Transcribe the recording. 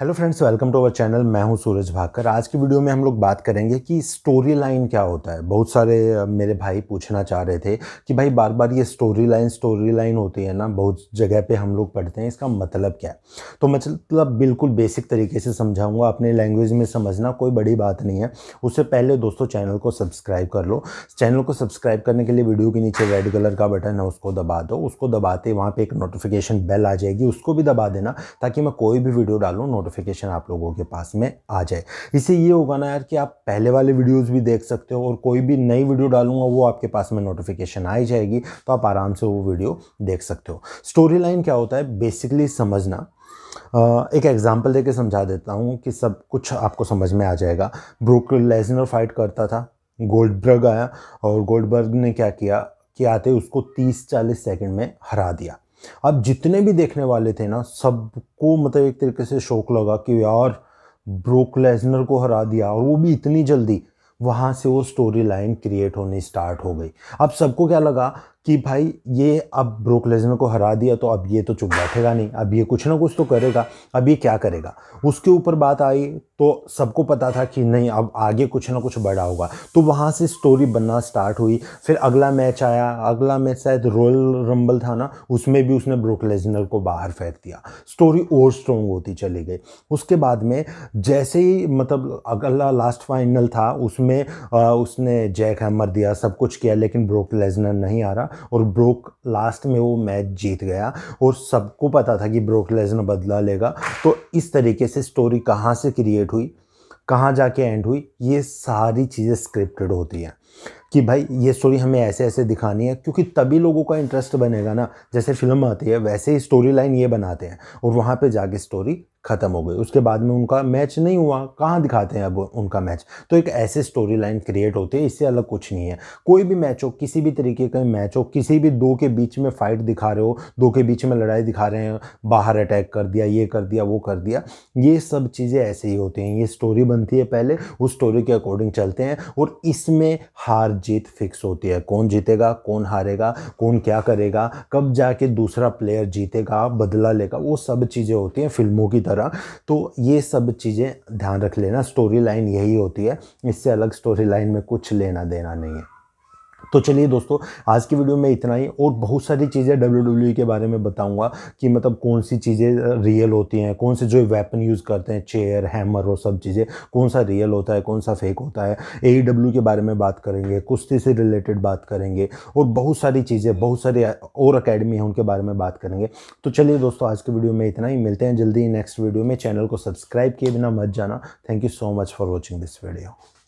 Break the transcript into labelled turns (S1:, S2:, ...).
S1: hello friends welcome to our channel मैं हूं सूरज भाकर आज की वीडियो में हम लोग बात करेंगे कि स्टोरी लाइन क्या होता है बहुत सारे मेरे भाई पूछना चाह रहे थे कि भाई बार बार ये स्टोरी लाइन स्टोरी लाइन होती है ना बहुत जगह पे हम लोग पढ़ते हैं इसका मतलब क्या है तो मतलब बिल्कुल बेसिक तरीके से समझाऊँगा अपने लैंग्वेज में समझना कोई बड़ी बात नहीं है उससे पहले दोस्तों चैनल को सब्सक्राइब कर लो चैनल को सब्सक्राइब करने के लिए वीडियो के नीचे रेड कलर का बटन है उसको दबा दो उसको दबाते वहाँ पर एक नोटिफिकेशन बेल आ जाएगी उसको भी दबा देना ताकि मैं कोई भी वीडियो डालूँ नोटिफिक नोटिफिकेशन आप लोगों के पास में आ जाए इससे ये होगा ना यार कि आप पहले वाले वीडियोस भी देख सकते हो और कोई भी नई वीडियो डालूंगा वो आपके पास में नोटिफिकेशन आ ही जाएगी तो आप आराम से वो वीडियो देख सकते हो स्टोरी लाइन क्या होता है बेसिकली समझना एक एग्जाम्पल देके समझा देता हूँ कि सब कुछ आपको समझ में आ जाएगा ब्रूक लेजनर फाइट करता था गोल्डबर्ग आया और गोल्डबर्ग ने क्या किया कि आते उसको 30-40 सेकंड में हरा दिया अब जितने भी देखने वाले थे ना सबको मतलब एक तरीके से शौक लगा कि यार ब्रोक लेजनर को हरा दिया और वो भी इतनी जल्दी वहाँ से वो स्टोरी लाइन क्रिएट होनी स्टार्ट हो गई अब सबको क्या लगा कि भाई ये अब ब्रोक लेजनर को हरा दिया तो अब ये तो चुप बैठेगा नहीं अब ये कुछ ना कुछ तो करेगा अब ये क्या करेगा उसके ऊपर बात आई तो सबको पता था कि नहीं अब आगे कुछ ना कुछ बड़ा होगा तो वहाँ से स्टोरी बनना स्टार्ट हुई फिर अगला मैच आया अगला मैच शायद रॉयल रंबल था ना उसमें भी उसने ब्रोक लेजनर को बाहर फेंक दिया स्टोरी और स्ट्रॉन्ग होती चली गई उसके बाद में जैसे ही मतलब अगला लास्ट फाइनल था उसमें आ, उसने जैक हैमर दिया सब कुछ किया लेकिन ब्रोक लेजनर नहीं आ रहा और ब्रोक लास्ट में वो मैच जीत गया और सबको पता था कि ब्रोक लेजनर बदला लेगा तो इस तरीके से स्टोरी कहाँ से क्रिएट हुई कहाँ जाके एंड हुई ये सारी चीज़ें स्क्रिप्टेड होती हैं कि भाई ये स्टोरी हमें ऐसे ऐसे दिखानी है क्योंकि तभी लोगों का इंटरेस्ट बनेगा ना जैसे फिल्म आती है वैसे ही स्टोरी लाइन ये बनाते हैं और वहाँ पे जाके स्टोरी ख़त्म हो गई उसके बाद में उनका मैच नहीं हुआ कहाँ दिखाते हैं अब उनका मैच तो एक ऐसे स्टोरी लाइन क्रिएट होती है इससे अलग कुछ नहीं है कोई भी मैच हो किसी भी तरीके का मैच हो किसी भी दो के बीच में फाइट दिखा रहे हो दो के बीच में लड़ाई दिखा रहे हैं बाहर अटैक कर दिया ये कर दिया वो कर दिया ये सब चीज़ें ऐसे ही होती हैं ये स्टोरी बनती है पहले उस स्टोरी के अकॉर्डिंग चलते हैं और इसमें हार जीत फिक्स होती है कौन जीतेगा कौन हारेगा कौन क्या करेगा कब जाके दूसरा प्लेयर जीतेगा बदला लेगा वो सब चीज़ें होती हैं फिल्मों की तरह तो ये सब चीज़ें ध्यान रख लेना स्टोरी लाइन यही होती है इससे अलग स्टोरी लाइन में कुछ लेना देना नहीं है तो चलिए दोस्तों आज की वीडियो में इतना ही और बहुत सारी चीज़ें डब्ल्यू e के बारे में बताऊंगा कि मतलब कौन सी चीज़ें रियल होती हैं कौन से जो वेपन यूज़ करते हैं चेयर हैमर और सब चीज़ें कौन सा रियल होता है कौन सा फेक होता है ए e के बारे में बात करेंगे कुश्ती से रिलेटेड बात करेंगे और बहुत सारी चीज़ें बहुत सारी और अकेडमी हैं उनके बारे में बात करेंगे तो चलिए दोस्तों आज की वीडियो में इतना ही मिलते हैं जल्दी नेक्स्ट वीडियो में चैनल को सब्सक्राइब किए बिना मत जाना thank you so much for watching this video